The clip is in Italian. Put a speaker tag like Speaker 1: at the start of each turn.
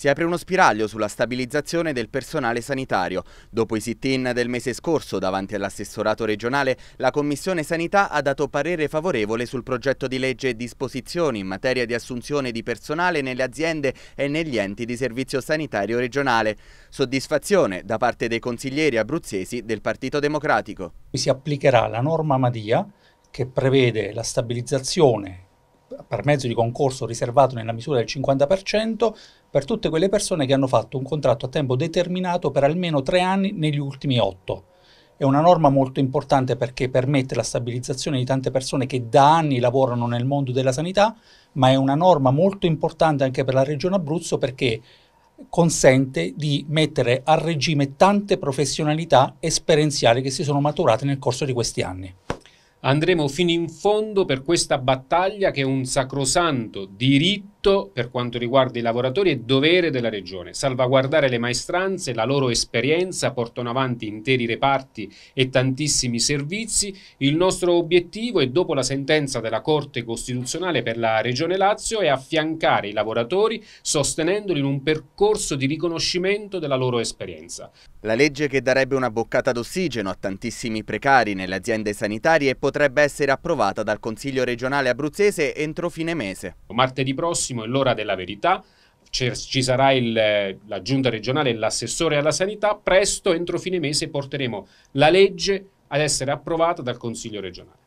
Speaker 1: Si apre uno spiraglio sulla stabilizzazione del personale sanitario. Dopo i sit-in del mese scorso davanti all'assessorato regionale, la Commissione Sanità ha dato parere favorevole sul progetto di legge e disposizioni in materia di assunzione di personale nelle aziende e negli enti di servizio sanitario regionale. Soddisfazione da parte dei consiglieri abruzzesi del Partito Democratico.
Speaker 2: Si applicherà la norma Madia che prevede la stabilizzazione per mezzo di concorso riservato nella misura del 50% per tutte quelle persone che hanno fatto un contratto a tempo determinato per almeno tre anni negli ultimi otto. È una norma molto importante perché permette la stabilizzazione di tante persone che da anni lavorano nel mondo della sanità, ma è una norma molto importante anche per la Regione Abruzzo perché consente di mettere a regime tante professionalità esperienziali che si sono maturate nel corso di questi anni. Andremo fino in fondo
Speaker 3: per questa battaglia che è un sacrosanto diritto tutto per quanto riguarda i lavoratori è dovere della Regione, salvaguardare le maestranze, la loro esperienza, portano avanti interi reparti e tantissimi servizi. Il nostro obiettivo, è, dopo la sentenza della Corte Costituzionale per la Regione Lazio, è affiancare i lavoratori sostenendoli in un percorso di riconoscimento della loro esperienza.
Speaker 1: La legge che darebbe una boccata d'ossigeno a tantissimi precari nelle aziende sanitarie potrebbe essere approvata dal Consiglio regionale abruzzese entro fine mese.
Speaker 3: Martedì prossimo prossimo è l'ora della verità. C'è, ci sarà il, la giunta regionale e l'assessore alla sanità. Presto, entro fine mese, porteremo la legge ad essere approvata dal Consiglio regionale.